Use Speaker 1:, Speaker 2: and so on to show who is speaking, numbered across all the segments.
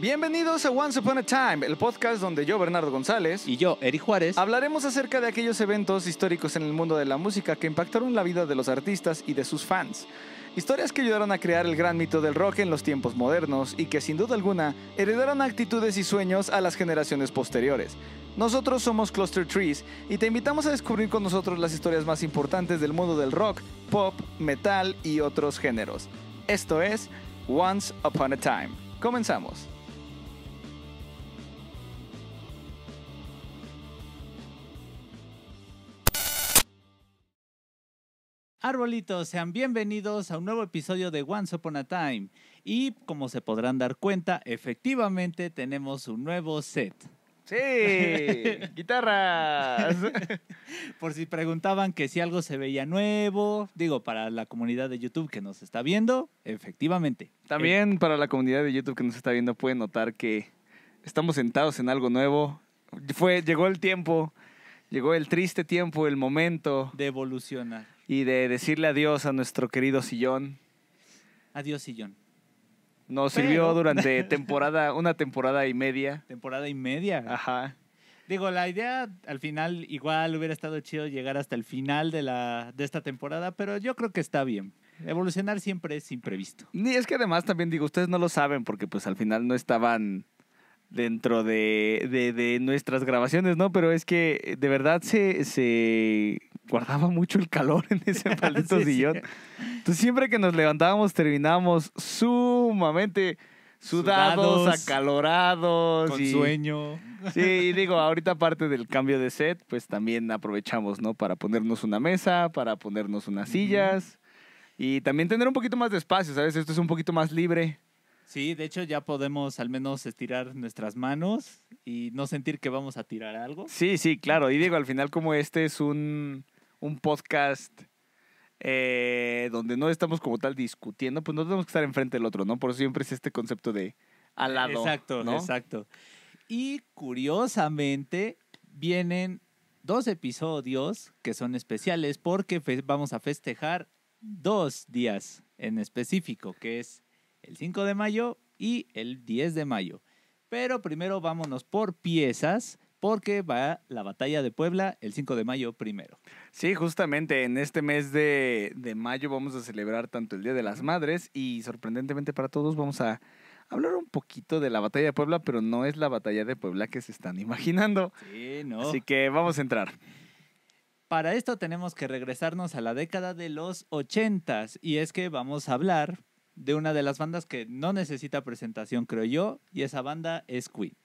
Speaker 1: Bienvenidos a Once Upon a Time, el podcast donde yo, Bernardo González, y yo, Eri Juárez, hablaremos acerca de aquellos eventos históricos en el mundo de la música que impactaron la vida de los artistas y de sus fans. Historias que ayudaron a crear el gran mito del rock en los tiempos modernos y que sin duda alguna heredaron actitudes y sueños a las generaciones posteriores. Nosotros somos Cluster Trees y te invitamos a descubrir con nosotros las historias más importantes del mundo del rock, pop, metal y otros géneros. Esto es Once Upon a Time. Comenzamos.
Speaker 2: Arbolitos, sean bienvenidos a un nuevo episodio de Once Upon a Time. Y como se podrán dar cuenta, efectivamente tenemos un nuevo set. Sí, guitarras. Por si preguntaban que si algo se veía nuevo, digo, para la comunidad de YouTube que nos está viendo, efectivamente.
Speaker 1: También para la comunidad de YouTube que nos está viendo pueden notar que estamos sentados en algo nuevo. Fue, llegó el tiempo, llegó el triste tiempo, el momento. De evolucionar y de decirle adiós a nuestro querido sillón.
Speaker 2: Adiós, sillón.
Speaker 1: Nos sirvió durante temporada, una temporada y media. Temporada y media. Ajá.
Speaker 2: Digo, la idea al final igual hubiera estado chido llegar hasta el final de, la, de esta temporada, pero yo creo que está
Speaker 1: bien. Evolucionar siempre es imprevisto. ni es que además también digo, ustedes no lo saben porque pues al final no estaban dentro de, de, de nuestras grabaciones, ¿no? Pero es que de verdad se, se guardaba mucho el calor en ese maldito sillón. Entonces, siempre que nos levantábamos, terminábamos sumamente sudados, acalorados. Con sueño. Sí, y digo, ahorita aparte del cambio de set, pues también aprovechamos, ¿no? Para ponernos una mesa, para ponernos unas sillas. Y también tener un poquito más de espacio, ¿sabes? Esto es un poquito más libre. Sí, de hecho ya
Speaker 2: podemos al menos estirar nuestras manos y no sentir que vamos a tirar algo. Sí,
Speaker 1: sí, claro. Y digo, al final como este es un un podcast eh, donde no estamos como tal discutiendo, pues no tenemos que estar enfrente del otro, ¿no? Por eso siempre es este concepto de al lado. Exacto, exacto. Y curiosamente vienen
Speaker 2: dos episodios que son especiales porque vamos a festejar dos días en específico, que es el 5 de mayo y el 10 de mayo. Pero primero vámonos por piezas porque va la batalla
Speaker 1: de Puebla el 5 de mayo primero. Sí, justamente en este mes de, mayo vamos a celebrar tanto el Día de las Madres y sorprendentemente para todos vamos a hablar un poquito de la batalla de Puebla, pero no es la batalla de Puebla que se están imaginando. Sí, no. Así que
Speaker 2: vamos a entrar. Para esto tenemos que regresarnos a la década de los 80 y es que vamos a hablar de una de las bandas que no necesita presentación, creo yo, y esa banda es Queen.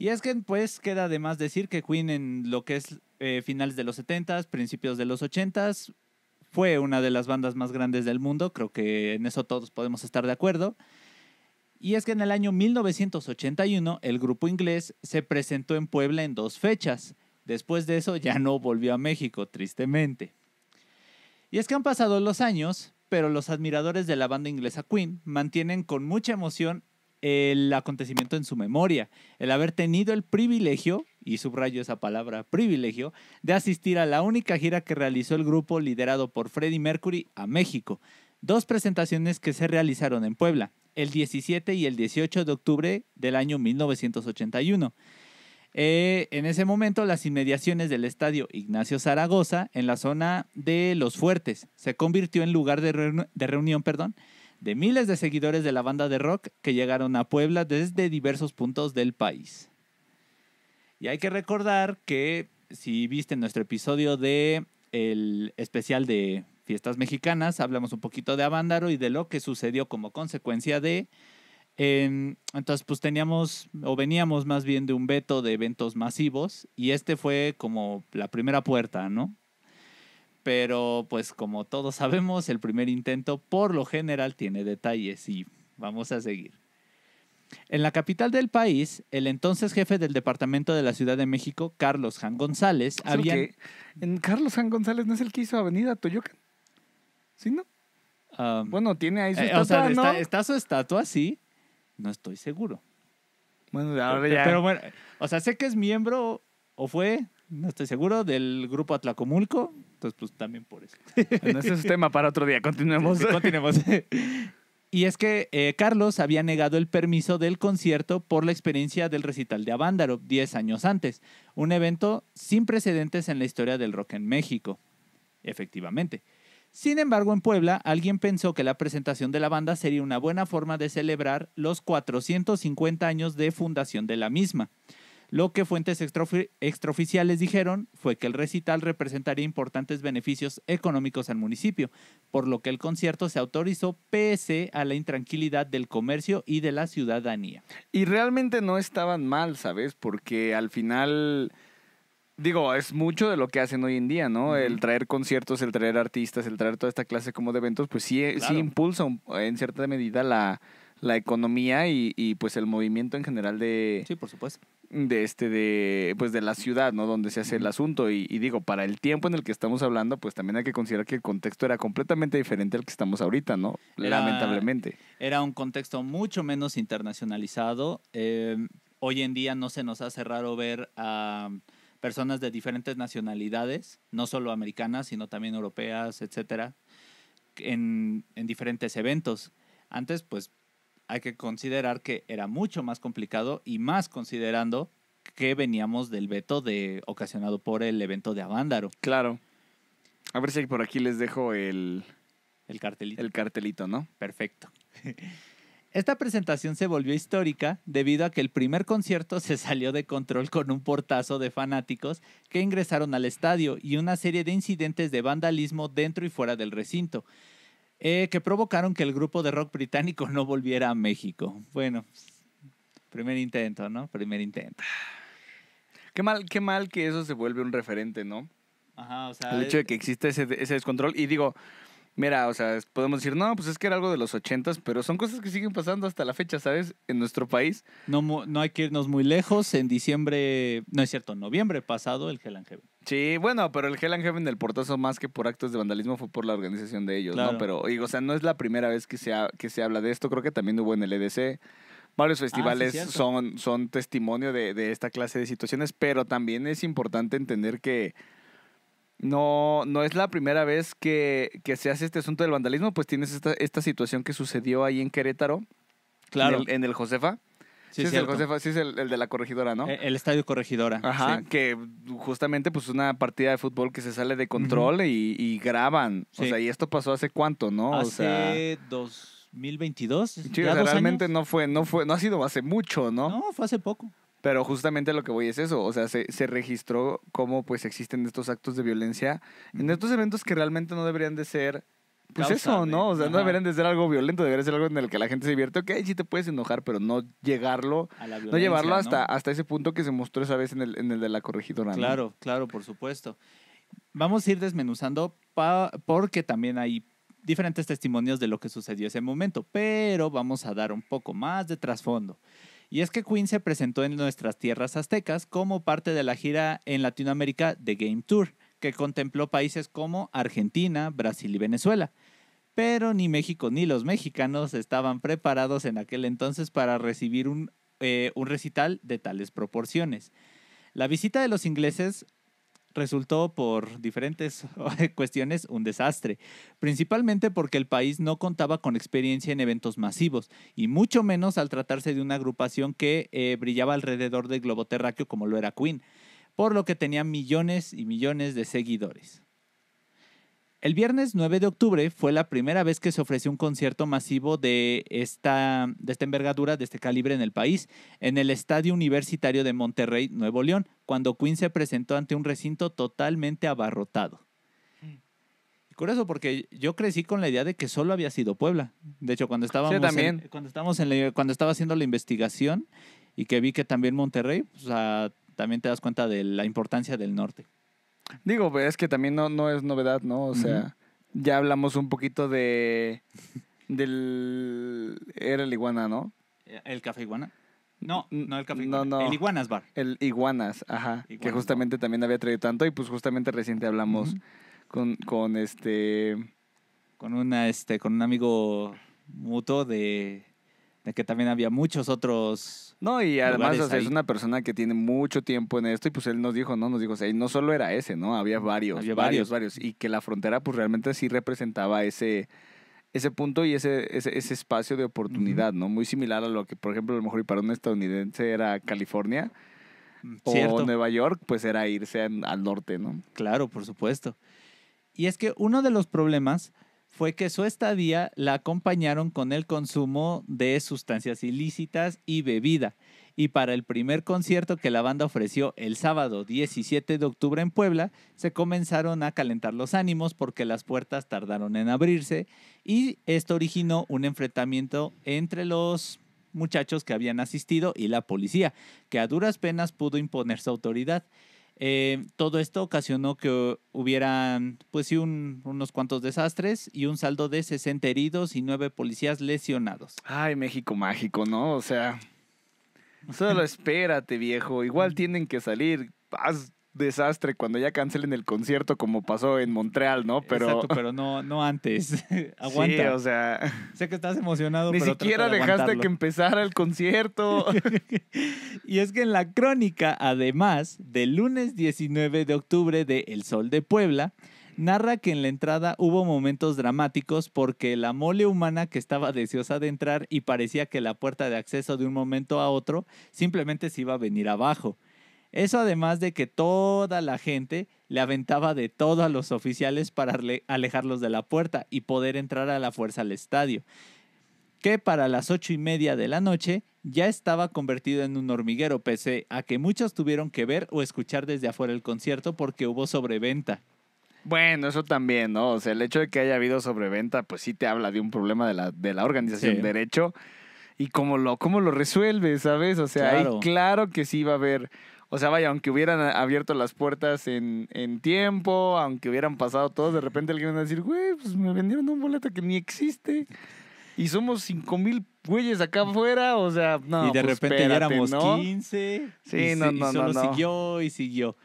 Speaker 2: Y es que pues queda además decir que Queen en lo que es eh, finales de los 70s, principios de los 80s, fue una de las bandas más grandes del mundo, creo que en eso todos podemos estar de acuerdo. Y es que en el año 1981 el grupo inglés se presentó en Puebla en dos fechas. Después de eso ya no volvió a México, tristemente. Y es que han pasado los años, pero los admiradores de la banda inglesa Queen mantienen con mucha emoción el acontecimiento en su memoria, el haber tenido el privilegio, y subrayo esa palabra, privilegio, de asistir a la única gira que realizó el grupo liderado por Freddie Mercury a México. Dos presentaciones que se realizaron en Puebla, el 17 y el 18 de octubre del año 1981. Eh, en ese momento, las inmediaciones del estadio Ignacio Zaragoza, en la zona de Los Fuertes, se convirtió en lugar de, de reunión perdón, de miles de seguidores de la banda de rock que llegaron a Puebla desde diversos puntos del país. Y hay que recordar que si viste nuestro episodio de el especial de fiestas mexicanas, hablamos un poquito de Avándaro y de lo que sucedió como consecuencia de em, entonces, pues teníamos, o veníamos más bien de un veto de eventos masivos, y este fue como la primera puerta, ¿no? Pero pues como todos sabemos, el primer intento por lo general tiene detalles y vamos a seguir. En la capital del país, el entonces jefe del departamento de la Ciudad de México, Carlos Jan González,
Speaker 1: había... En Carlos Jan González no es el que hizo Avenida Toyoca. ¿Sí, no?
Speaker 2: Ah, bueno, tiene ahí su estatua, eh, o sea, está, su estatua, así No estoy seguro. Bueno, ahora Pero bueno, o sea, sé que es miembro o fue, no estoy seguro, del grupo Atlacomulco, entonces, pues también por eso.
Speaker 1: Bueno, ese es tema para
Speaker 2: otro día. Continuemos. Y es que eh, Carlos había negado el permiso del concierto por la experiencia del recital de Avándaro 10 años antes, un evento sin precedentes en la historia del rock en México. Efectivamente. Sin embargo, en Puebla, alguien pensó que la presentación de la banda sería una buena forma de celebrar los 450 años de fundación de la misma. Lo que fuentes extraoficiales dijeron fue que el recital representaría importantes beneficios económicos al municipio, por lo que el concierto se autorizó pese a la intranquilidad del comercio y de la ciudadanía.
Speaker 1: Y realmente no estaban mal, ¿sabes? Porque al final... Digo, es mucho de lo que hacen hoy en día, ¿no? El traer conciertos, el traer artistas, el traer toda esta clase como de eventos, pues sí, sí impulsa en cierta medida la, economía y, y, pues el movimiento en general de... Sí, por supuesto de este de pues de la ciudad no donde se hace el asunto y, digo para el tiempo en el que estamos hablando pues también hay que considerar que el contexto era completamente diferente al que estamos ahorita no lamentablemente
Speaker 2: era un contexto mucho menos internacionalizado em, hoy en día no se nos hace raro ver a personas de diferentes nacionalidades no solo americanas sino también europeas etcétera en, en diferentes eventos antes pues hay que considerar que era mucho más complicado y más considerando que veníamos del veto de, ocasionado por el evento de Avándaro. Claro. A ver si por aquí les dejo el... El cartelito. El cartelito, ¿no? Perfecto. Esta presentación se volvió histórica debido a que el primer concierto se salió de control con un portazo de fanáticos que ingresaron al estadio y una serie de incidentes de vandalismo dentro y fuera del recinto. Eh, que provocaron que el grupo de rock británico no volviera a México. Bueno,
Speaker 1: primer intento, ¿no? Primer intento. Qué mal, qué mal que eso se vuelve un referente, ¿no?
Speaker 2: Ajá, o sea. El hecho de
Speaker 1: que exista ese, descontrol. Y digo, Mira, o sea, podemos decir, no, pues es que era algo de los ochentas, pero son cosas que siguen pasando hasta la fecha, ¿sabes? En nuestro país. No, no hay que irnos muy lejos. En diciembre, no es cierto, en noviembre pasado, el Hell Sí, bueno, pero el Hell and Heaven del portazo más que por actos de vandalismo fue por la organización de ellos, ¿no? Pero, digo, o sea, no es la primera vez que se, que se habla de esto, creo que también hubo en el EDC. Varios ah, festivales son, son testimonio de, esta clase de situaciones, pero también es importante entender que no, no es la primera vez que, se hace este asunto del vandalismo, pues tienes esta, esta situación que sucedió ahí en Querétaro, claro. en el Josefa Sí, es, el de la corregidora, ¿no? E-, el, estadio corregidora. Ajá, que justamente pues una partida de fútbol que se sale de control y, graban. O sea, y esto pasó hace cuánto, ¿no? Hace o sea, dos... 2022. Sí, realmente no fue, no fue, no ha sido hace mucho, ¿no? No, fue hace poco. Pero justamente lo que voy es eso, o sea, se, se registró cómo pues existen estos actos de violencia en estos eventos que realmente no deberían de ser pues eso, ¿no? O sea, no deberían de ser algo violento, debería ser algo en el que la gente se divierte. Ok, sí te puedes enojar, pero no llegarlo, no llevarlo hasta, hasta ese punto que se mostró esa vez en el, de la corregidora. Claro, claro, por supuesto. Vamos a ir desmenuzando porque también hay
Speaker 2: diferentes testimonios de lo que sucedió ese momento, pero vamos a dar un poco más de trasfondo. Y es que Queen se presentó en nuestras tierras aztecas como parte de la gira en Latinoamérica de Game Tour que contempló países como Argentina, Brasil y Venezuela. Pero ni México ni los mexicanos estaban preparados en aquel entonces para recibir un, eh, recital de tales proporciones. La visita de los ingleses resultó por diferentes cuestiones un desastre, principalmente porque el país no contaba con experiencia en eventos masivos, y mucho menos al tratarse de una agrupación que eh, brillaba alrededor del globo terráqueo como lo era Queen por lo que tenía millones y millones de seguidores. El viernes 9 de octubre fue la primera vez que se ofreció un concierto masivo de esta, de esta envergadura, de este calibre en el país, en el Estadio Universitario de Monterrey, Nuevo León, cuando Queen se presentó ante un recinto totalmente abarrotado. Mm. curioso, porque yo crecí con la idea de que solo había sido Puebla. De hecho, cuando estábamos, cuando, estábamos cuando estaba haciendo la investigación y que vi que también Monterrey, pues, a, también te das cuenta de la importancia del norte.
Speaker 1: Digo, pues, es que también no, no es novedad, ¿no? O sea, ya hablamos un poquito de. del. Era el iguana, ¿no? ¿El café iguana? No, no el café El iguanas bar. El iguanas, ajá. que justamente también había traído tanto y pues justamente reciente hablamos con, con este. Con una, este, con un amigo mutuo de de que también había muchos otros. No, y además es una persona que tiene mucho tiempo en esto y pues él nos dijo, ¿no? Nos dijo, o no solo era ese, ¿no? Había varios, varios, varios, Y que la frontera pues realmente sí representaba ese, ese punto y ese, ese, espacio de oportunidad, ¿no? Muy similar a lo que, por ejemplo, a lo mejor para un estadounidense era California mm, o Nueva York, pues era irse al norte, ¿no? Claro, por supuesto. Y es que uno de los problemas fue
Speaker 2: que su estadía la acompañaron con el consumo de sustancias ilícitas y bebida. Y para el primer concierto que la banda ofreció el sábado 17 de octubre en Puebla, se comenzaron a calentar los ánimos porque las puertas tardaron en abrirse y esto originó un enfrentamiento entre los muchachos que habían asistido y la policía, que a duras penas pudo imponer su autoridad. Eh, todo esto ocasionó que hubieran, pues sí, unos cuantos desastres y un saldo
Speaker 1: de 60 heridos y 9 policías lesionados. Ay, México mágico, ¿no? O sea, solo espérate, viejo. Igual mm. tienen que salir desastre cuando ya cancelen el concierto como pasó en Montreal, ¿no? Pero... Exacto, pero
Speaker 2: no, no antes. Aguanta. Sí, o sea... Sé que estás emocionado, Ni siquiera dejaste que empezara el concierto. y es que en la crónica, además, del lunes 19 de octubre de El Sol de Puebla, narra que en la entrada hubo momentos dramáticos porque la mole humana que estaba deseosa de entrar y parecía que la puerta de acceso de un momento a otro simplemente se iba a venir abajo. Eso además de que toda la gente le aventaba de todo a los oficiales para alejarlos de la puerta y poder entrar a la fuerza al estadio, que para las ocho y media de la noche ya estaba convertido en un hormiguero, pese a que muchos tuvieron que ver o escuchar desde afuera el concierto
Speaker 1: porque hubo sobreventa. Bueno, eso también, ¿no? O sea, el hecho de que haya habido sobreventa, pues sí te habla de un problema de la, de la organización. Derecho y cómo lo, cómo lo resuelve, ¿sabes? O sea, claro. claro que sí va a haber o sea, vaya, aunque hubieran abierto las puertas en, en tiempo, aunque hubieran pasado todos, de repente alguien va a decir, güey, pues me vendieron un boleto que ni existe. Y somos cinco mil güeyes acá afuera, o sea, no. Y de pues repente éramos 15. Sí, y no, no, y solo siguió y siguió.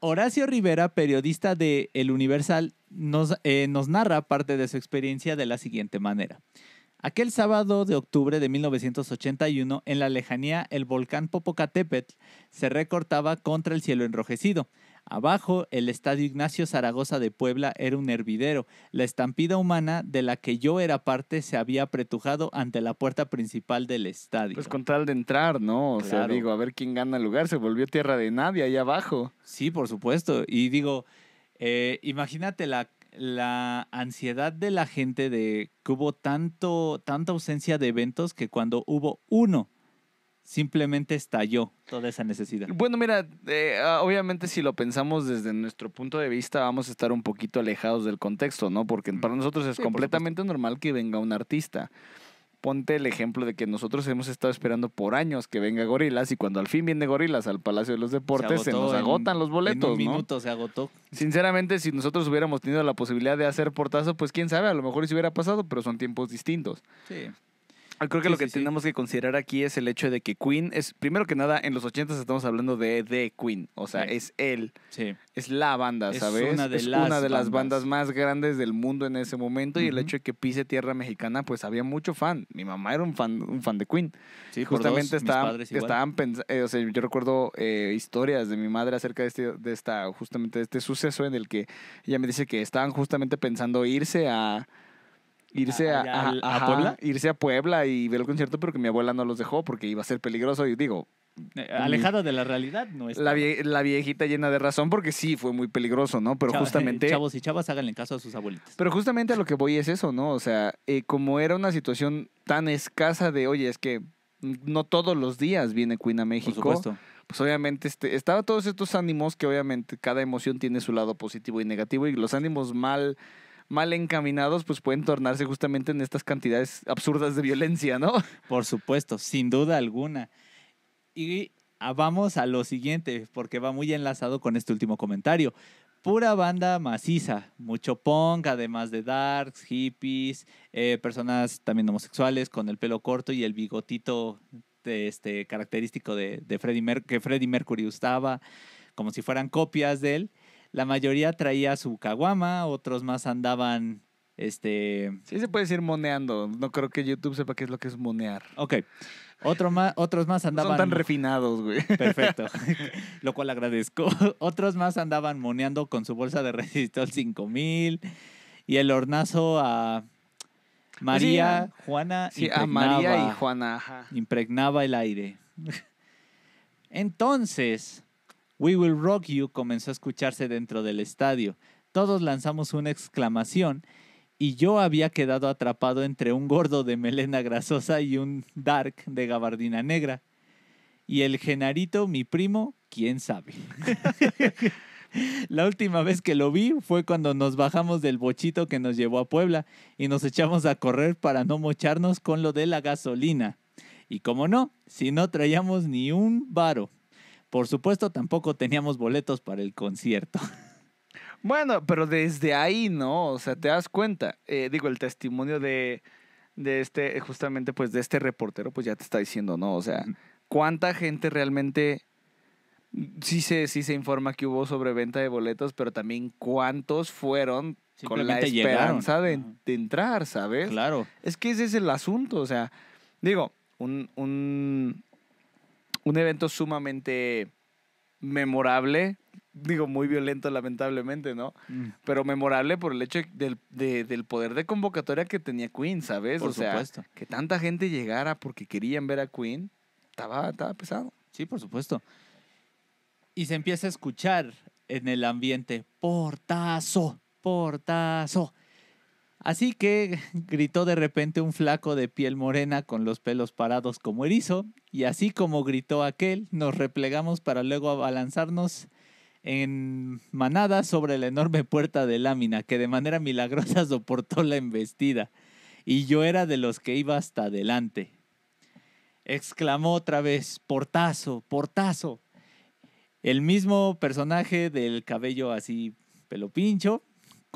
Speaker 2: Horacio Rivera, periodista de El Universal, nos, eh, nos narra parte de su experiencia de la siguiente manera. Aquel sábado de octubre de 1981, en la lejanía, el volcán Popocatépetl se recortaba contra el cielo enrojecido. Abajo, el estadio Ignacio Zaragoza de Puebla era un hervidero. La estampida humana de la que yo era parte se había apretujado ante la puerta principal del estadio. Pues con tal de entrar, ¿no? O sea, digo, a ver quién gana el lugar. Se volvió tierra de nadie ahí abajo. Sí, por supuesto. Y digo, eh, imagínate la la ansiedad de la gente de que hubo tanto, tanta ausencia de eventos que cuando hubo uno, simplemente estalló toda esa necesidad.
Speaker 1: Bueno, mira, eh, ah, obviamente si lo pensamos desde nuestro punto de vista, vamos a estar un poquito alejados del contexto, ¿no? Porque para nosotros es completamente normal que venga un artista ponte el ejemplo de que nosotros hemos estado esperando por años que venga Gorilas y cuando al fin viene Gorilas al Palacio de los Deportes se, nos agotan los boletos. En un minuto se agotó. Sinceramente, si nosotros hubiéramos tenido la posibilidad de hacer portazo, pues quién sabe, a lo mejor si hubiera pasado, pero son tiempos distintos. Sí. Ah, creo que lo que tenemos que considerar aquí es el hecho de que Queen es, primero que nada, en los 80 estamos hablando de, The Queen, o sea, es él, es la banda, ¿sabes? Es una de, las, de las bandas. más grandes del mundo en ese momento y el hecho de que pise tierra mexicana, pues había mucho fan. Mi mamá era un fan, un fan de Queen. Sí, Justamente por estaban, estaban eh, o sea, yo recuerdo eh, historias de mi madre acerca de, este, de esta, justamente de este suceso en el que ella me dice que estaban justamente pensando irse a irse a, Puebla. Irse a Puebla y ver el concierto, pero que mi abuela no los dejó porque iba a ser peligroso. Y digo. Eh, alejada de la realidad, no es. La, la, viejita llena de razón, porque sí, fue muy peligroso, ¿no? Pero justamente. Eh, chavos y chavas, háganle caso a sus abuelitas. Pero justamente a lo que voy es eso, ¿no? O sea, eh, como era una situación tan escasa de, oye, es que no todos los días viene Queen a México. Por supuesto pues obviamente este, estaba todos estos ánimos que obviamente cada emoción tiene su lado positivo y negativo y los ánimos mal mal encaminados, pues pueden tornarse justamente en estas cantidades absurdas de violencia, ¿no? Por supuesto, sin duda alguna.
Speaker 2: Y ah, vamos a lo siguiente, porque va muy enlazado con este último comentario. Pura banda maciza, mucho punk, además de darks, hippies, eh, personas también homosexuales con el pelo corto y el bigotito este, característico de, Freddie Mer que Freddie Mercury usaba, como si fueran copias de él. La mayoría traía su caguama, otros más andaban este...
Speaker 1: Sí se puede decir moneando. No creo que YouTube sepa qué es lo que es monear. Ok.
Speaker 2: más, otros más andaban... son tan
Speaker 1: refinados, güey. Perfecto. lo cual agradezco. Otros más
Speaker 2: andaban moneando con su bolsa de Resistol 5000 y el hornazo a
Speaker 1: María, pues
Speaker 2: Juana... Sí, a María y Juana. Impregnaba el aire. Entonces, We Will Rock You comenzó a escucharse dentro del estadio. Todos lanzamos una exclamación y yo había quedado atrapado entre un gordo de melena grasosa y un dark de gabardina negra. Y el genarito, mi primo, quién sabe. La última vez que lo vi fue cuando nos bajamos del bochito que nos llevó a Puebla y nos echamos a correr para no mocharnos con lo de la gasolina. Y como no, si no traíamos ni un varo. Por supuesto, tampoco teníamos boletos para el concierto.
Speaker 1: Bueno, pero desde ahí, ¿no? O sea, te das cuenta. Eh, digo, el testimonio de, este, justamente, pues, de este reportero, pues ya te está diciendo, ¿no? O sea, ¿cuánta gente realmente sí se, se informa que hubo sobreventa de boletos, pero también cuántos fueron con la esperanza de, entrar, ¿sabes? Claro. Es que ese es el asunto, o sea, digo, un, un evento sumamente memorable, digo muy violento lamentablemente, ¿no? Mm. Pero memorable por el hecho del, poder de convocatoria que tenía Queen, ¿sabes? o sea, que tanta gente llegara porque querían ver a Queen, estaba, estaba pesado. Sí, por supuesto. Y se empieza a escuchar en
Speaker 2: el ambiente, portazo, portazo. Así que gritó de repente un flaco de piel morena con los pelos parados como erizo, y así como gritó aquel, nos replegamos para luego abalanzarnos en manada sobre la enorme puerta de lámina, que de manera milagrosa soportó la embestida, y yo era de los que iba hasta adelante. Exclamó otra vez, portazo, portazo. El mismo personaje del cabello así pelo pincho,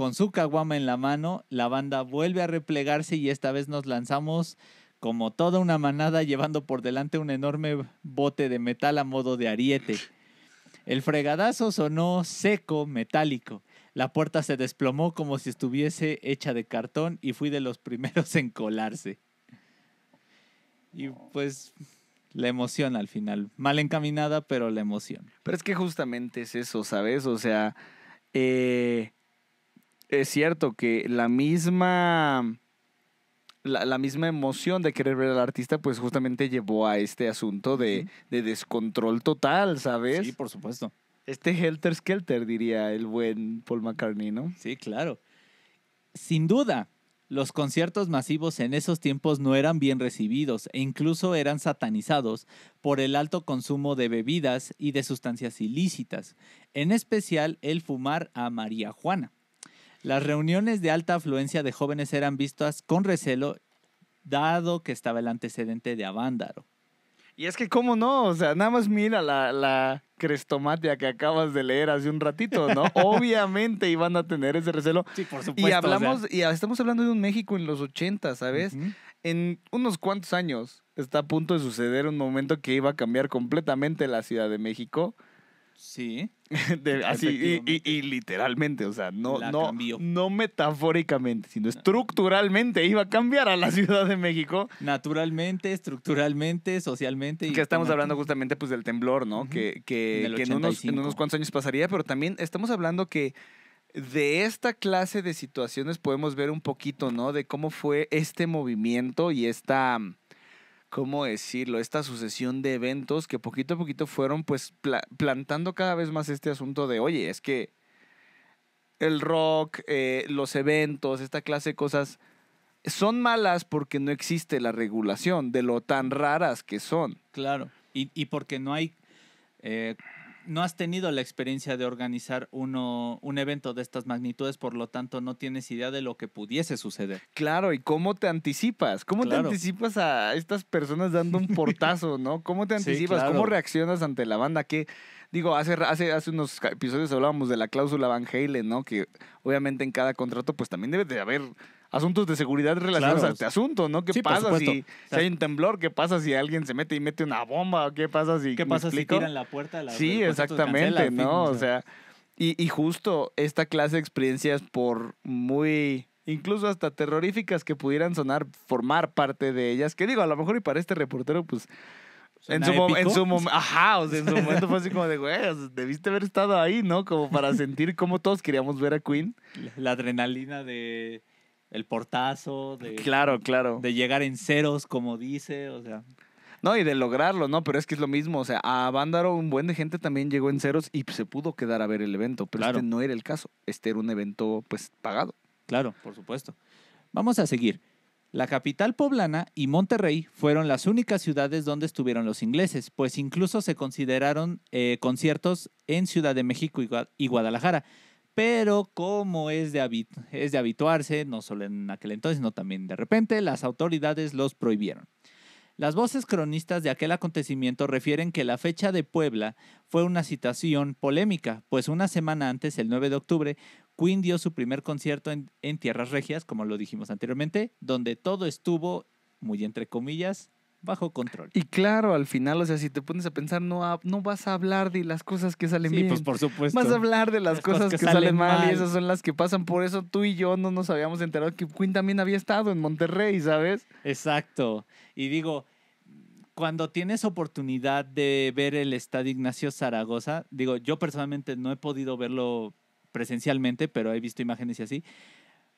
Speaker 2: con su caguama en la mano, la banda vuelve a replegarse y esta vez nos lanzamos como toda una manada llevando por delante un enorme bote de metal a modo de ariete. El fregadazo sonó seco, metálico. La puerta se desplomó como si estuviese hecha de cartón y fui de los primeros en colarse. Y pues la emoción al final. Mal encaminada, pero la emoción. Pero es
Speaker 1: que justamente es eso, ¿sabes? O sea, eh, es cierto que la misma, la, misma emoción de querer ver al artista, pues justamente llevó a este asunto de, de descontrol total, ¿sabes? Sí, por supuesto. Este helter skelter, diría el buen Paul McCartney, ¿no? Sí, claro. Sin duda, los
Speaker 2: conciertos masivos en esos tiempos no eran bien recibidos e incluso eran satanizados por el alto consumo de bebidas y de sustancias ilícitas, en especial el fumar a María Juana. Las reuniones de alta afluencia de jóvenes eran vistas con recelo, dado que estaba el antecedente de Avándaro.
Speaker 1: Y es que, ¿cómo no? O sea, nada más mira la, la crestomatia que acabas de leer hace un ratito, ¿no? Obviamente iban a tener ese recelo. Sí, por supuesto. Y hablamos, y estamos hablando de un México en los 80, ¿sabes? En unos cuantos años está a punto de suceder un momento que iba a cambiar completamente la Ciudad de México Sí. E- así, y, y, literalmente, o sea, no, no, no metafóricamente, sino estructuralmente iba a cambiar a la Ciudad de México. Naturalmente, estructuralmente, socialmente. Y que estamos hablando justamente pues del temblor, ¿no? Que, que unos, en unos cuantos años pasaría, pero también estamos hablando que de esta clase de situaciones podemos ver un poquito, ¿no? De cómo fue este movimiento y esta ¿cómo decirlo? Esta sucesión de eventos que poquito a poquito fueron pues plantando cada vez más este asunto de, oye, es que el rock, eh, los eventos, esta clase de cosas son malas porque no existe la regulación de lo tan raras que son. Claro,
Speaker 2: y, porque no hay eh, no has tenido la experiencia de organizar uno, un evento de estas magnitudes, por lo tanto no tienes idea de lo que pudiese suceder. Claro,
Speaker 1: y cómo te anticipas, cómo te anticipas a estas personas dando un portazo, ¿no? ¿Cómo te anticipas? ¿Cómo reaccionas ante la banda? Que, digo, hace, hace, hace unos episodios hablábamos de la cláusula Van ¿no? Que obviamente en cada contrato pues también debe de haber asuntos de seguridad relacionados a este asunto, ¿no? ¿Qué pasa si, hay un temblor? ¿Qué pasa si alguien se mete y mete una bomba? ¿Qué pasa si ¿Qué pasa si tiran la
Speaker 2: puerta? la, sí, exactamente, ¿no? o sea,
Speaker 1: y, justo esta clase de experiencias por muy incluso hasta terroríficas que pudieran sonar, formar parte de ellas. Que digo, a lo mejor y para este reportero, pues.
Speaker 2: En su, momento, ajá,
Speaker 1: o sea, en su momento fue así como de, güey, debiste haber estado ahí, ¿no? Como para sentir cómo todos queríamos ver a Queen. la adrenalina de el portazo, de, claro, claro. de llegar en ceros, como dice, o sea. No, y de lograrlo, ¿no? Pero es que es lo mismo. O sea, a Bándaro un buen de gente también llegó en ceros y se pudo quedar a ver el evento. Pero este no era el caso. Este era un evento, pues, pagado. Claro, por supuesto. Vamos a
Speaker 2: seguir. La capital poblana y Monterrey fueron las únicas ciudades donde estuvieron los ingleses, pues incluso se consideraron eh, conciertos en Ciudad de México y Guadalajara, pero como es de, es de habituarse, no solo en aquel entonces, sino también de repente, las autoridades los prohibieron. Las voces cronistas de aquel acontecimiento refieren que la fecha de Puebla fue una situación polémica, pues una semana antes, el 9 de octubre, Queen dio su primer concierto en Tierras Regias, como lo dijimos anteriormente, donde todo estuvo, muy entre comillas, bajo control.
Speaker 1: Y claro, al final, o sea, si te pones a pensar, no, no vas a hablar de las cosas que salen sí, bien. pues por supuesto. Vas a hablar de las, cosas, que, salen, mal, y esas son las que pasan. Por eso tú y yo no nos habíamos enterado que Quinn también había estado en Monterrey, ¿sabes? Exacto. Y digo, cuando tienes
Speaker 2: oportunidad de ver el Estadio Ignacio Zaragoza, digo, yo personalmente no he podido verlo presencialmente, pero he visto imágenes y así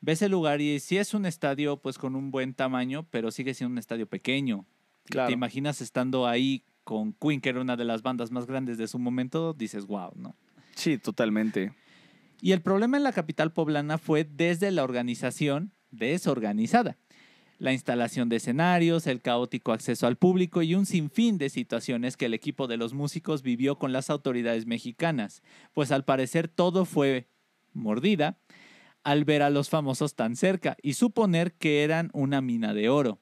Speaker 2: ves el lugar y si sí es un estadio pues con un buen tamaño, pero sigue siendo un estadio pequeño. ¿Te imaginas estando ahí con Queen, que era una de las bandas más grandes de su momento? Dices, wow, ¿no?
Speaker 1: Sí, totalmente.
Speaker 2: Y el problema en la capital poblana fue desde la organización desorganizada. La instalación de escenarios, el caótico acceso al público y un sinfín de situaciones que el equipo de los músicos vivió con las autoridades mexicanas, pues al parecer todo fue mordida al ver a los famosos tan cerca y suponer que eran una mina de oro.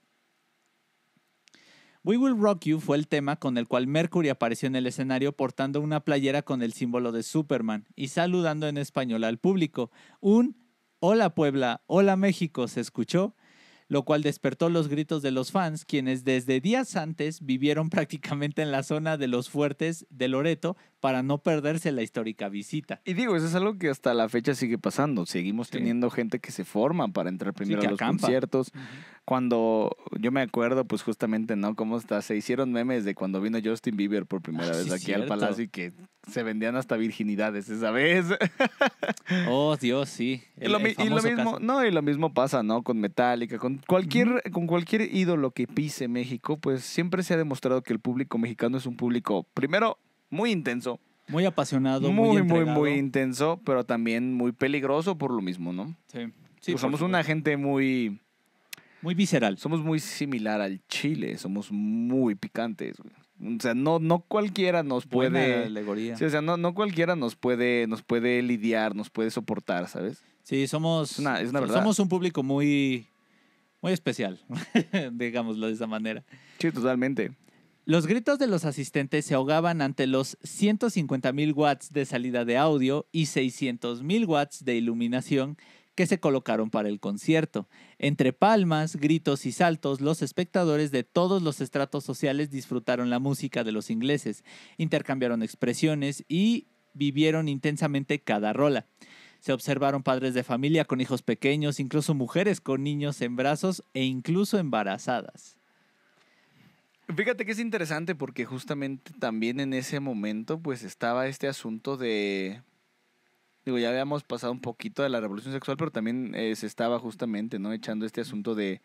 Speaker 2: We Will Rock You fue el tema con el cual Mercury apareció en el escenario portando una playera con el símbolo de Superman y saludando en español al público. Un Hola Puebla, hola México se escuchó, lo cual despertó los gritos de los fans, quienes desde días antes vivieron prácticamente
Speaker 1: en la zona de los fuertes de Loreto, para no perderse la histórica visita. Y digo, eso es algo que hasta la fecha sigue pasando. Seguimos teniendo gente que se forma para entrar primero a los conciertos. Cuando yo me acuerdo, pues justamente, ¿no? Cómo está? se hicieron memes de cuando vino Justin Bieber por primera ah, vez aquí al Palacio y que se vendían hasta virginidades esa vez. oh, Dios, sí. y, lo, mismo, no, y lo mismo pasa, ¿no? Con Metallica, con cualquier, con cualquier ídolo que pise México, pues siempre se ha demostrado que el público mexicano es un público, primero, muy intenso. Muy apasionado. Muy, muy, muy, muy intenso, pero también muy peligroso por lo mismo, ¿no?
Speaker 2: Sí. Pues somos
Speaker 1: una gente muy... Muy visceral. Somos muy similar al chile, somos muy picantes. O sea, no, no cualquiera nos Buena puede... Alegoría. o sea, no, cualquiera nos puede, nos puede lidiar, nos puede soportar, ¿sabes? Sí, somos... verdad. Somos un público muy...
Speaker 2: Muy especial, digámoslo de esa manera. Sí, totalmente.
Speaker 1: Los gritos de los
Speaker 2: asistentes se ahogaban ante los 150.000 watts de salida de audio y 600.000 watts de iluminación que se colocaron para el concierto. Entre palmas, gritos y saltos, los espectadores de todos los estratos sociales disfrutaron la música de los ingleses, intercambiaron expresiones y vivieron intensamente cada rola. Se observaron padres de familia con hijos pequeños, incluso mujeres con niños en brazos
Speaker 1: e incluso embarazadas. Fíjate que es interesante porque justamente también en ese momento pues estaba este asunto de... Digo, ya habíamos pasado un poquito de la revolución sexual, pero también eh, se estaba justamente, ¿no? Echando este asunto de,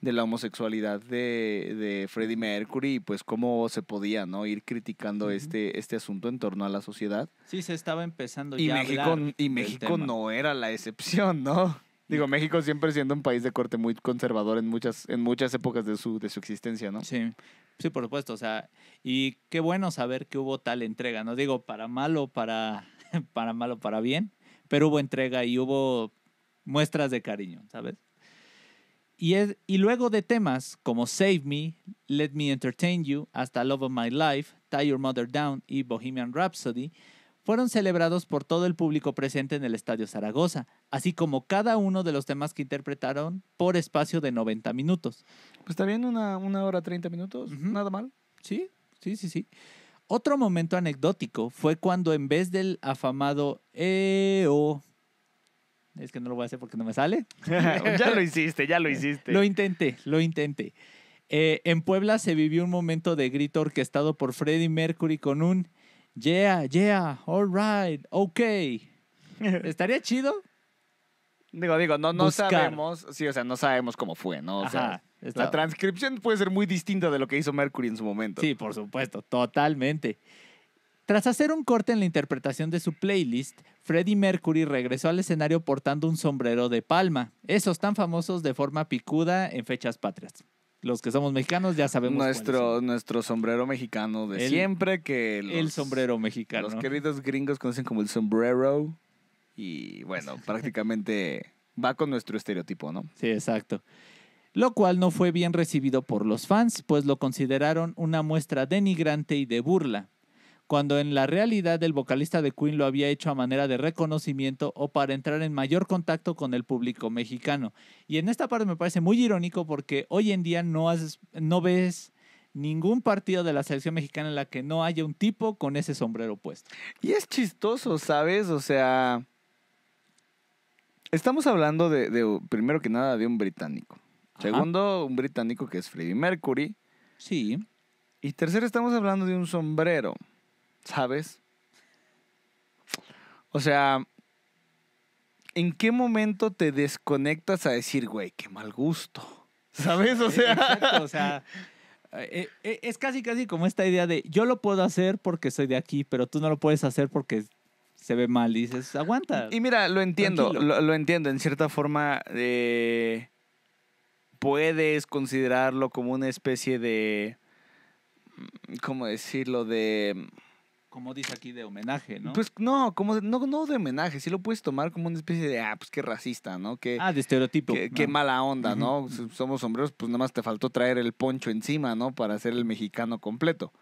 Speaker 1: la homosexualidad de, de, Freddie Mercury y pues cómo se podía, ¿no? Ir criticando este, este asunto en torno a la sociedad.
Speaker 2: Sí, se estaba empezando y ya México, Y México no
Speaker 1: era la excepción, ¿no? Digo, México siempre siendo un país de corte muy conservador en muchas, en muchas épocas de su, de su existencia, ¿no? Sí, sí, por supuesto. O sea,
Speaker 2: y qué bueno saber que hubo tal entrega, ¿no? Digo, para malo, para, para malo, para bien, pero hubo entrega y hubo muestras de cariño, ¿sabes? Y, es, y luego de temas como Save Me, Let Me Entertain You, hasta Love of My Life, Tie Your Mother Down y Bohemian Rhapsody, fueron celebrados por todo el público presente en el Estadio Zaragoza, así como cada uno de los temas que interpretaron por espacio de 90 minutos. Pues está bien, una, hora 30 minutos, nada mal. Sí, sí, sí, sí. Otro momento anecdótico fue cuando en vez del afamado EO, eh, oh", es que no lo voy a hacer porque no me sale. ya lo hiciste, ya lo hiciste. Lo intenté, lo intenté. Eh, en Puebla se vivió un momento de grito orquestado por Freddie Mercury con un Yeah, yeah, all right, ok. ¿Estaría chido?
Speaker 1: Digo, digo, no, no sabemos, sí, o sea, no sabemos cómo fue, ¿no? O sea, la transcripción puede ser muy distinta de lo que hizo Mercury en su momento. Sí, por supuesto,
Speaker 2: totalmente. Tras hacer un corte en la interpretación de su playlist, Freddie Mercury regresó al escenario portando un sombrero de palma, esos tan famosos de forma
Speaker 1: picuda en fechas patrias los que somos mexicanos ya sabemos. Nuestro, nuestro sombrero mexicano de siempre, que el sombrero mexicano. Los queridos gringos conocen como el sombrero. Y bueno, prácticamente va con nuestro estereotipo, ¿no? Sí, exacto.
Speaker 2: Lo cual no fue bien recibido por los fans, pues lo consideraron una muestra denigrante y de burla cuando en la realidad el vocalista de Queen lo había hecho a manera de reconocimiento o para entrar en mayor contacto con el público mexicano. Y en esta parte me parece muy irónico porque hoy en día no, no ves ningún partido de la selección mexicana en la que no haya un tipo con ese sombrero puesto. Y es chistoso, ¿sabes? O sea,
Speaker 1: estamos hablando de, primero que nada, de un británico. Segundo, un británico que es Freddie Mercury. Sí. Y tercero, estamos hablando de un sombrero. ¿Sabes? O sea, ¿en qué momento te desconectas a decir, güey, qué mal gusto? ¿Sabes? O sea. Eh, eh, es casi, casi como esta idea
Speaker 2: de yo lo puedo hacer porque soy de aquí, pero tú no lo puedes hacer porque se ve mal. Y dices,
Speaker 1: aguanta. Y mira, lo entiendo, lo, entiendo. En cierta forma, eh, puedes considerarlo como una especie de. Mm, ¿Cómo decirlo? De
Speaker 2: como dice aquí, de homenaje, ¿no? Pues
Speaker 1: no, como no, no de homenaje, sí lo puedes tomar como una especie de, ah, pues qué racista, ¿no? ah, de estereotipo. Qué, ah. mala onda, ¿no? Somos sombreros, pues nada más te faltó traer el poncho encima, ¿no? Para ser el mexicano completo.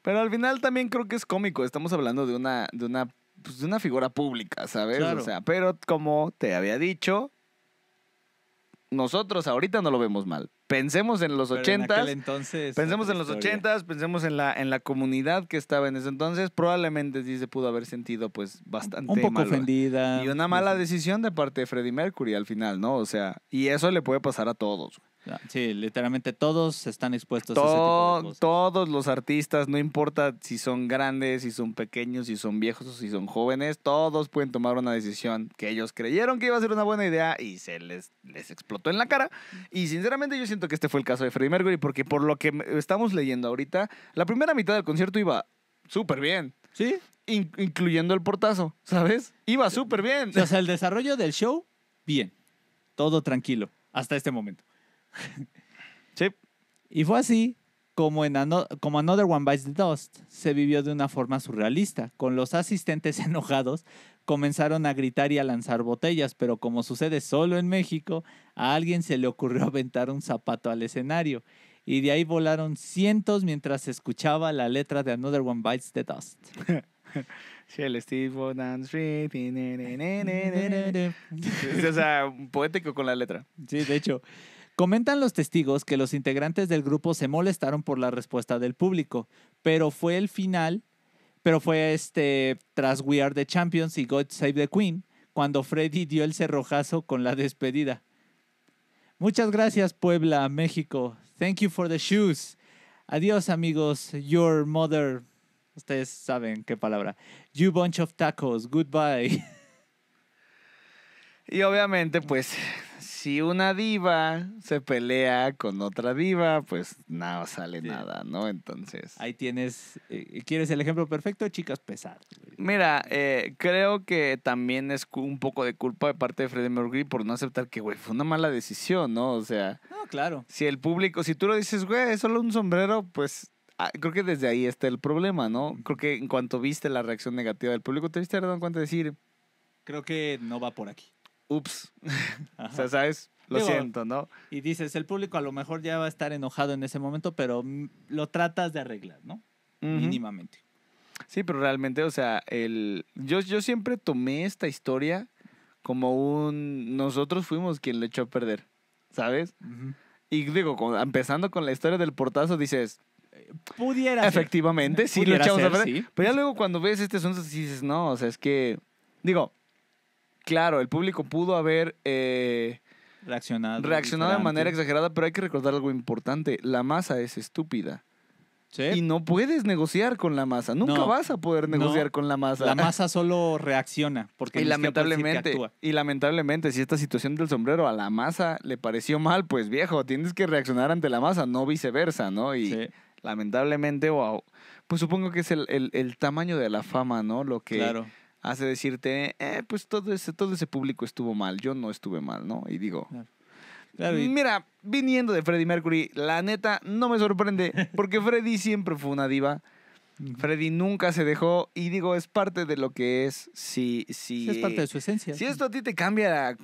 Speaker 1: Pero al final también creo que es cómico, estamos hablando de una, de una, pues, de una figura pública, ¿sabes? O sea, pero como te había dicho, nosotros ahorita no lo vemos mal pensemos en los ochentas. Pensemos en los ochentas, pensemos en la, en la comunidad que estaba en ese entonces. Probablemente sí se pudo haber sentido, pues, bastante. Un poco ofendida. Y una mala decisión de parte de Freddie Mercury al final, ¿no? O sea, y eso le puede pasar a todos. Ah, sí, literalmente todos están expuestos a ese tipo de cosas. Todos los artistas, no importa si son grandes, si son pequeños, si son viejos o si son jóvenes, todos pueden tomar una decisión que ellos creyeron que iba a ser una buena idea y se les, les explotó en la cara. Y sinceramente yo siento que este fue el caso de Freddie Mercury porque por lo que estamos leyendo ahorita, la primera mitad del concierto iba súper bien. Sí. incluyendo el portazo, ¿sabes? Iba súper bien. O sea, el desarrollo del show, bien. Todo tranquilo, hasta
Speaker 2: este momento. Sí. Y fue así como en Another One Bites the Dust se vivió de una forma surrealista, con los asistentes enojados comenzaron a gritar y a lanzar botellas, pero como sucede solo en México, a alguien se le ocurrió aventar un zapato al escenario y de ahí volaron cientos mientras se escuchaba
Speaker 1: la letra de Another One Bites the Dust. el Steve O sea, poético con la letra. Sí, de hecho.
Speaker 2: Comentan los testigos que los integrantes del grupo se molestaron por la respuesta del público, pero fue el final, pero fue este tras We Are the Champions y God Save the Queen cuando Freddy dio el cerrojazo con la despedida. Muchas gracias Puebla, México. Thank you for the shoes. Adiós amigos. Your mother. Ustedes saben qué palabra. You bunch of tacos. Goodbye.
Speaker 1: Y obviamente pues si una diva se pelea con otra diva, pues nada sale nada, ¿no? Entonces. Ahí tienes. Eh, ¿Quieres el ejemplo perfecto? Chicas pesadas. Mira, eh, creo que también es un poco de culpa de parte de Freddie Mercury por no aceptar que, güey, fue una mala decisión, ¿no? O sea. No, claro. Si el público, si tú lo dices, güey, es solo un sombrero, pues ah, creo que desde ahí está el problema, ¿no? Creo que en cuanto viste la reacción negativa del público, te viste dando cuenta de decir.
Speaker 2: Creo que no va por aquí
Speaker 1: ups, o sea, ¿sabes? Lo siento,
Speaker 2: ¿no? Y dices, el público a lo mejor ya va a estar enojado en ese momento, pero lo tratas de arreglar, ¿no? Mínimamente.
Speaker 1: Sí, pero realmente, o sea, el, yo, yo siempre tomé esta historia como un... Nosotros fuimos quien le echó a perder, ¿sabes? Y digo, empezando con la historia del portazo, dices, pudiera Efectivamente, sí, lo echamos a perder. Pero ya luego cuando ves este asunto, dices, no, o sea, es que, digo, claro, el público pudo haber eh, reaccionado, reaccionado de manera exagerada, pero hay que recordar algo importante. La masa es estúpida. ¿Sí? Y no puedes negociar con la masa. Nunca vas a poder negociar con la masa. La masa solo reacciona. Porque y lamentablemente, y lamentablemente, si esta situación del sombrero a la masa le pareció mal, pues viejo, tienes que reaccionar ante la masa, no viceversa, ¿no? Y lamentablemente, wow. Pues supongo que es el, el, tamaño de la fama, ¿no? Lo que hace decirte, eh, pues todo ese, todo ese público estuvo mal, yo no estuve mal, ¿no? Y digo, mira, viniendo de Freddie Mercury, la neta no me sorprende, porque Freddie siempre fue una diva. Freddie nunca se dejó y digo, es parte de lo que es. sí sí, es parte de su esencia. Si esto a ti te cambia la,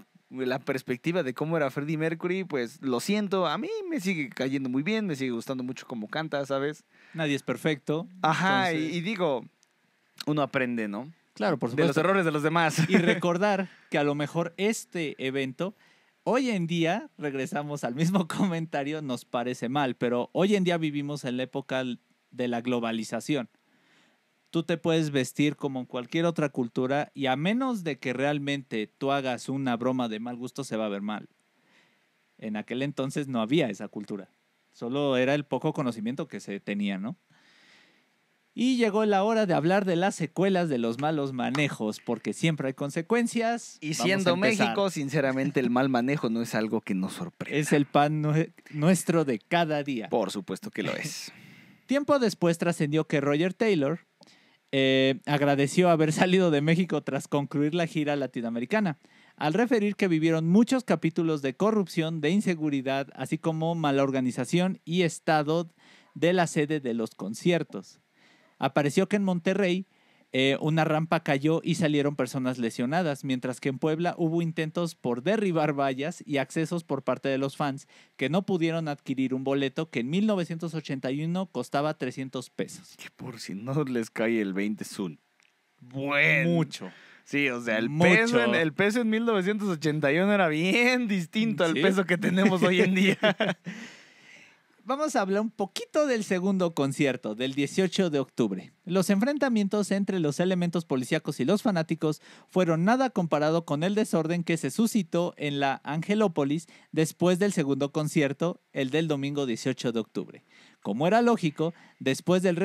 Speaker 1: la, perspectiva de cómo era Freddie Mercury, pues lo siento, a mí me sigue cayendo muy bien, me sigue gustando mucho cómo canta, ¿sabes? Nadie es perfecto. Ajá, y, digo, uno aprende, ¿no?
Speaker 2: Claro, por supuesto. De los errores de los demás. Y recordar que a lo mejor este evento, hoy en día, regresamos al mismo comentario, nos parece mal, pero hoy en día vivimos en la época de la globalización. Tú te puedes vestir como en cualquier otra cultura y a menos de que realmente tú hagas una broma de mal gusto, se va a ver mal. En aquel entonces no había esa cultura. Solo era el poco conocimiento que se tenía, ¿no? Y llegó la hora de hablar de las secuelas de los malos manejos, porque siempre hay consecuencias. Y siendo México, sinceramente, el mal manejo no es algo que nos sorprenda. Es el pan nuestro de cada día. Por supuesto que lo es. Tiempo después trascendió que Roger Taylor eh, agradeció haber salido de México tras concluir la gira latinoamericana, al referir que vivieron muchos capítulos de corrupción, de inseguridad, así como mala organización y estado de la sede de los conciertos. Apareció que en Monterrey eh, una rampa cayó y salieron personas lesionadas, mientras que en Puebla hubo intentos por derribar vallas y accesos por parte de los fans que no pudieron adquirir un boleto que en 1981 costaba 300
Speaker 1: pesos. Que por si no les cae el 20 Zul. Bueno. Mucho. Sí, o sea, el peso, en, el peso 1981 era bien distinto al peso que tenemos hoy en día. Vamos a hablar un poquito del segundo concierto, del
Speaker 2: 18 de octubre. Los enfrentamientos entre los elementos policíacos y los fanáticos fueron nada comparado con el desorden que se suscitó en la Angelópolis después del segundo concierto, el del domingo 18 de octubre. Como era lógico, después del,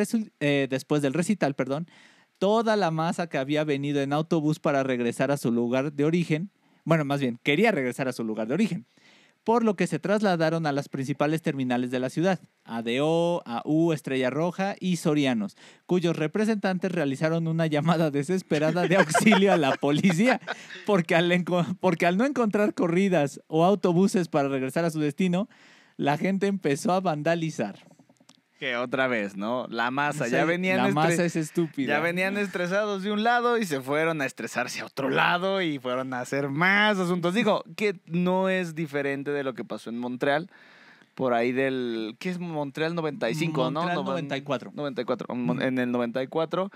Speaker 2: eh, después del recital, perdón, toda la masa que había venido en autobús para regresar a su lugar de origen, bueno, más bien, quería regresar a su lugar de origen por lo que se trasladaron a las principales terminales de la ciudad, ADO, AU, Estrella Roja y Sorianos, cuyos representantes realizaron una llamada desesperada de auxilio a la policía, porque al, porque al no encontrar corridas o autobuses para regresar a su destino, la gente empezó a vandalizar
Speaker 1: que otra vez, ¿no? La masa, ya venían La masa es estúpida. Ya venían estresados de un lado y se fueron a estresarse a otro lado y fueron a hacer más asuntos. Digo, que no es diferente de lo que pasó en Montreal. Por ahí del. ¿Qué es Montreal 95, no? 94. 94. En el 94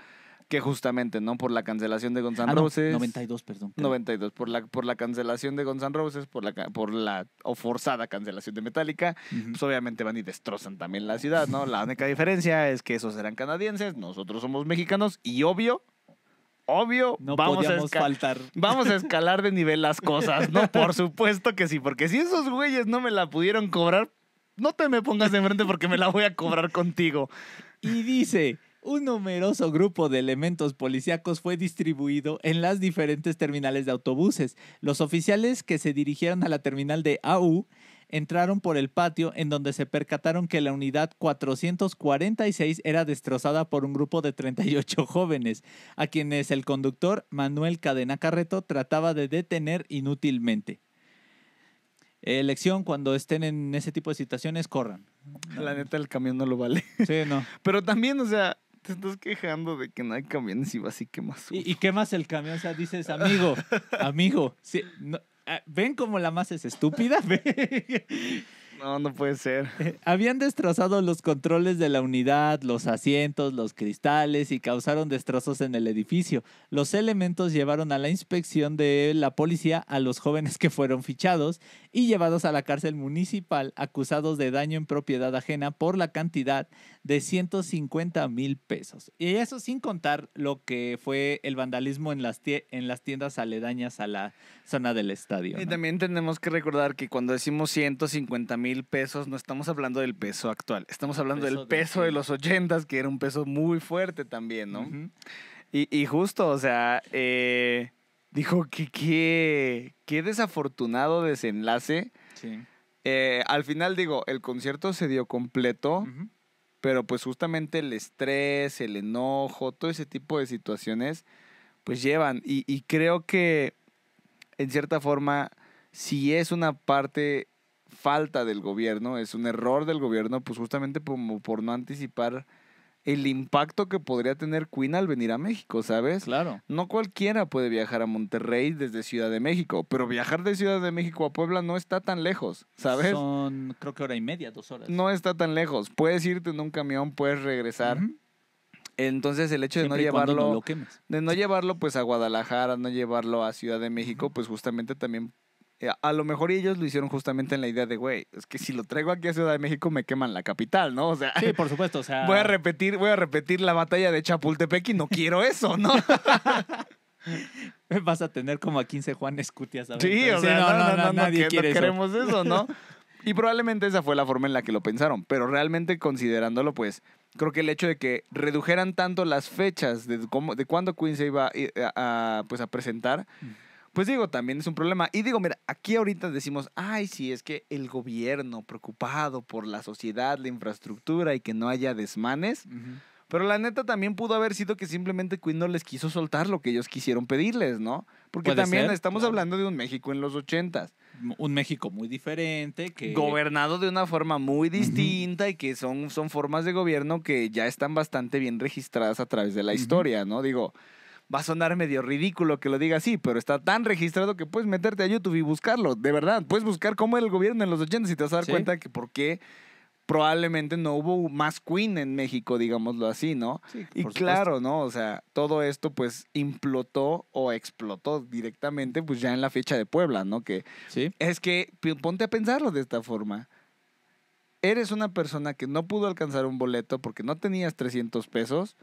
Speaker 1: que justamente, ¿no? Por la cancelación de Gonzalo. Ah, Roses. 92, perdón. 92, por la, por la cancelación de Gonzalo, Roses, por la, por la o forzada cancelación de Metallica, pues obviamente van y destrozan también la ciudad, ¿no? La única diferencia es que esos eran canadienses, nosotros somos mexicanos y obvio, obvio, no vamos a faltar. Vamos a escalar de nivel las cosas, ¿no? Por supuesto que sí, porque si esos güeyes no me la pudieron cobrar, no te me pongas de frente porque me la voy a cobrar contigo. Y
Speaker 2: dice, un numeroso grupo de elementos policíacos fue distribuido en las diferentes terminales de autobuses. Los oficiales que se dirigieron a la terminal de AU entraron por el patio en donde se percataron que la unidad 446 era destrozada por un grupo de 38 jóvenes, a quienes el conductor Manuel Cadena Carreto trataba de detener inútilmente. Elección, cuando
Speaker 1: estén en ese tipo de situaciones, corran. La neta, el camión no lo vale. Sí, no. Pero también, o sea, te estás quejando de que no hay camiones y vas y quemas Y, y quemas el camión, o sea, dices,
Speaker 2: amigo, amigo, ah, ¿ven como la masa es estúpida? No, no puede ser. Habían destrozado los controles de la unidad, los asientos, los cristales y causaron destrozos en el edificio. Los elementos llevaron a la inspección de la policía a los jóvenes que fueron fichados y llevados a la cárcel municipal acusados de daño en propiedad ajena por la cantidad de 150
Speaker 1: mil pesos.
Speaker 2: Y eso sin contar lo que fue el vandalismo en las,
Speaker 1: tiendas aledañas a la zona del estadio. Y también tenemos que recordar que cuando decimos 150 mil mil pesos, no estamos hablando del peso actual, estamos hablando del peso de, los ochentas, que era un peso muy fuerte también, ¿no? y, justo, o sea, eh, dijo que qué, desafortunado desenlace. Eh, al final, digo, el concierto se dio completo, pero pues justamente el estrés, el enojo, todo ese tipo de situaciones, pues llevan. Y, y creo que, en cierta forma, si es una parte falta del gobierno, es un error del gobierno, pues justamente por, por no anticipar el impacto que podría tener Queen al venir a México, ¿sabes? Claro. No cualquiera puede viajar a Monterrey desde Ciudad de México, pero viajar de Ciudad de México a Puebla no está tan lejos, ¿sabes?
Speaker 2: Son, creo que hora y media, dos horas.
Speaker 1: No está tan lejos. Puedes irte en un camión, puedes regresar. Entonces el hecho de no llevarlo, de no llevarlo pues a Guadalajara, no llevarlo a Ciudad de México, pues justamente también eh, a lo mejor ellos lo hicieron justamente en la idea de, güey, es que si lo traigo aquí a Ciudad de México me queman la capital, ¿no? O sea, sí, por supuesto, o sea, voy a repetir, voy a repetir la batalla de Chapultepec y no quiero eso, ¿no? Vas a tener como a 15 Juan cutias. Sí, o sea, no, no, nadie quiere queremos eso. ¿no? Y probablemente esa fue la forma en la que lo pensaron, pero realmente considerándolo, pues, creo que el hecho de que redujeran tanto las fechas de, cómo, de cuándo Queen iba eh, a, pues, a presentar, mm pues digo, también es un problema. Y digo, mira, aquí ahorita decimos, ay, sí, es que el gobierno preocupado por la sociedad, la infraestructura y que no haya desmanes. Pero la neta también pudo haber sido que simplemente Queen no les quiso soltar lo que ellos quisieron pedirles, ¿no? Porque también estamos hablando de un México en los ochentas. Un México muy diferente, que... Gobernado de una forma muy distinta y que son, son formas de gobierno que ya están bastante bien registradas a través de la historia, ¿no? Digo, va a sonar medio ridículo que lo diga así, pero está tan registrado que puedes meterte a YouTube y buscarlo. De verdad, puedes buscar cómo era el gobierno en los 80 y te vas a dar cuenta que por qué probablemente no hubo más Queen en México, digámoslo así, ¿no? Sí, y claro, ¿no? O sea, todo esto pues implotó o explotó directamente pues ya en la fecha de Puebla, ¿no? Que ¿Sí? es que ponte a pensarlo de esta forma. Eres una persona que no pudo alcanzar un boleto porque no tenías 300 pesos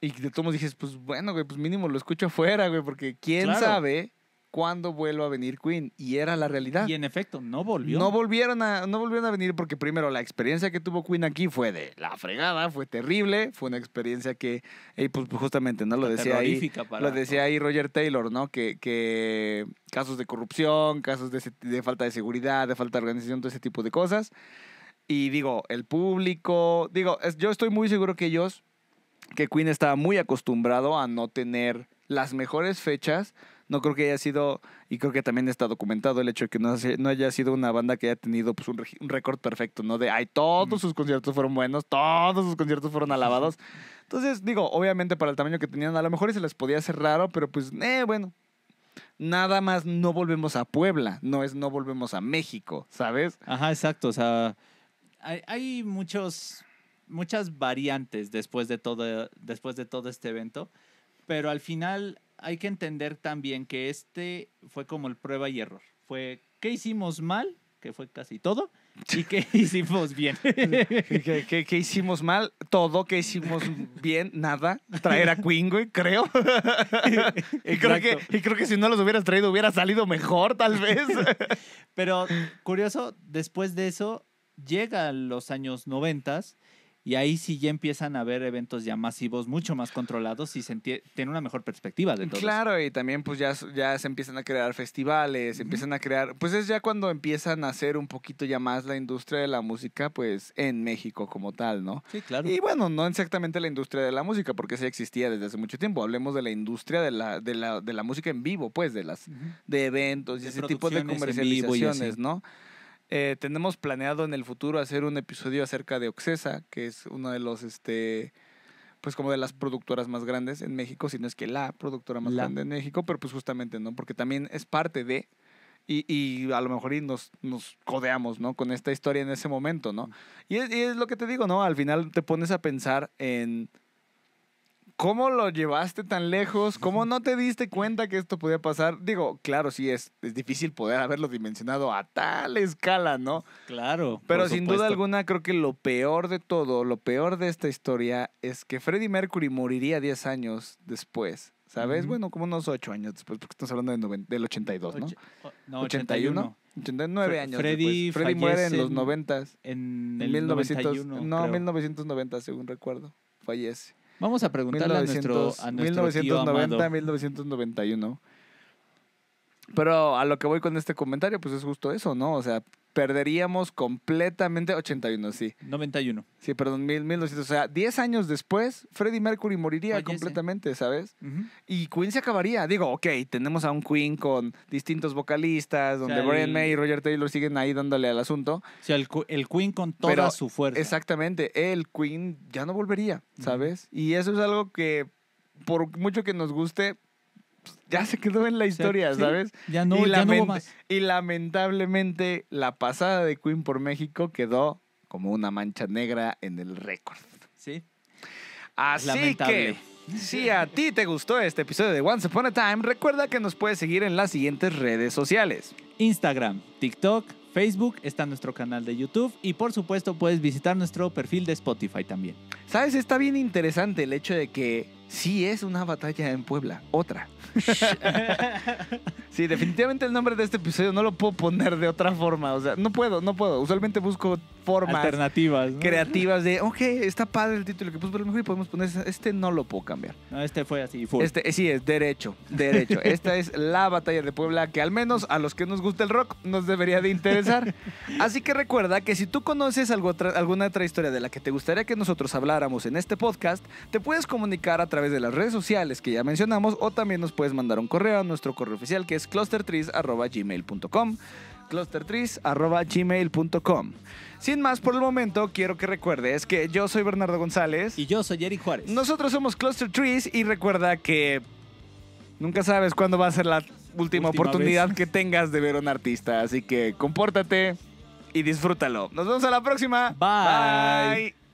Speaker 1: y de todos dices, pues bueno, güey, pues mínimo lo escucho afuera, güey, porque quién sabe cuándo vuelva a venir Queen. Y era la realidad. Y en efecto, no volvió. No volvieron a, no volvieron a venir porque primero la experiencia que tuvo Queen aquí fue de la fregada, fue terrible, fue una experiencia que, pues justamente, ¿no? Lo decía ahí. lo decía ahí Roger Taylor, ¿no? Que, que casos de corrupción, casos de, de falta de seguridad, de falta de organización, todo ese tipo de cosas. Y digo, el público, digo, yo estoy muy seguro que ellos que Queen estaba muy acostumbrado a no tener las mejores fechas. No creo que haya sido, y creo que también está documentado el hecho de que no, haya sido una banda que haya tenido pues, un, récord perfecto, ¿no? De, ay, todos mm. sus conciertos fueron buenos, todos sus conciertos fueron alabados. Entonces, digo, obviamente para el tamaño que tenían, a lo mejor se les podía hacer raro, pero pues, eh, bueno, nada más no volvemos a Puebla, no es no volvemos a México, ¿sabes? Ajá, exacto, o sea, hay, hay muchos muchas variantes
Speaker 2: después de todo, después de todo este evento, pero al final hay que entender también que este fue como el prueba y error. Fue qué hicimos mal, que fue
Speaker 1: casi todo, y qué hicimos bien. ¿Qué, ¿Qué, hicimos mal? Todo, ¿qué hicimos bien? Nada. Traer a Queen, creo. y, creo que, y creo que si no los hubieras traído hubiera salido mejor, tal vez. Pero
Speaker 2: curioso, después de eso llega a los años noventas y ahí sí ya empiezan a ver eventos ya masivos, mucho más controlados y se tiene una mejor perspectiva de todo. Claro,
Speaker 1: y también pues ya, ya se empiezan a crear festivales, empiezan a crear, pues es ya cuando empiezan a hacer un poquito ya más la industria de la música pues en México como tal, ¿no? Sí, claro. Y bueno, no exactamente la industria de la música, porque esa existía desde hace mucho tiempo, hablemos de la industria de la, de la, de la música en vivo, pues de las, de eventos y ese tipo de comercializaciones, ¿no? Eh, tenemos planeado en el futuro hacer un episodio acerca de Oxesa, que es uno de los, este, pues como de las productoras más grandes en México, si no es que la productora más grande en México, pero pues justamente, ¿no? Porque también es parte de, y, a lo mejor nos, nos codeamos, ¿no? Con esta historia en ese momento, ¿no? y es lo que te digo, ¿no? Al final te pones a pensar en ¿Cómo lo llevaste tan lejos? ¿Cómo no te diste cuenta que esto podía pasar? Digo, claro, sí, es, es difícil poder haberlo dimensionado a tal escala, ¿no? Claro. Pero sin duda alguna, creo que lo peor de todo, lo peor de esta historia es que Freddie Mercury moriría 10 años después, ¿sabes? Bueno, como unos 8 años después, porque estamos hablando del 82, ¿no? no, 81. 89 años. Freddy, Freddie muere en los 90. En, en, el 1900, No, 1990, según recuerdo. Fallece. Vamos a preguntarle a nuestro, a nuestro 1990, 1991. Pero a lo que voy con este comentario, pues es justo eso, ¿no? O sea, perderíamos completamente 81, sí. 91. Sí, perdón, 1900. O sea, 10 años después, Freddie Mercury moriría completamente, ¿sabes? Y Queen se acabaría. Digo, ok, tenemos a un Queen con distintos vocalistas, donde Brian May y Roger Taylor siguen ahí dándole al asunto. O sea, el, el Queen con toda su fuerza. Exactamente, el Queen ya no volvería, ¿sabes? Y eso es algo que, por mucho que nos guste, ya se quedó en la historia, ¿sabes? ya no, y más. Y lamentablemente la pasada de Queen por México quedó como una mancha negra en el récord. Sí. Así que, si a ti te gustó este episodio de Once Upon a Time, recuerda que nos puedes seguir en las siguientes redes sociales. Instagram, TikTok, Facebook,
Speaker 2: está nuestro canal de YouTube y por supuesto puedes visitar nuestro perfil de Spotify también. ¿Sabes? Está
Speaker 1: bien interesante el hecho de que sí es una batalla en Puebla, otra. sí, definitivamente el nombre de este episodio no lo puedo poner de otra forma, o sea, no puedo, no puedo. Usualmente busco formas alternativas creativas de, ok, está padre el título que puse, pero mejor podemos poner, este, este no lo puedo cambiar. este fue así. fue. Este, eh, sí, es derecho, derecho. Esta es la batalla de Puebla que al menos a los que nos gusta el rock nos debería de interesar. Así que recuerda que si tú conoces algo, alguna otra historia de la que te gustaría que nosotros habláramos en este podcast, te puedes comunicar a través de las redes sociales que ya mencionamos o también nos puedes mandar un correo a nuestro correo oficial que es clustertrees.gmail.com clustertrees.gmail.com. Sin más por el momento, quiero que recuerdes que yo soy Bernardo González. Y yo soy Jerry Juárez. Nosotros somos Cluster Trees y recuerda que nunca sabes cuándo va a ser la última, oportunidad que tengas de ver a un artista. Así que compórtate y disfrútalo. Nos vemos a la próxima. Bye.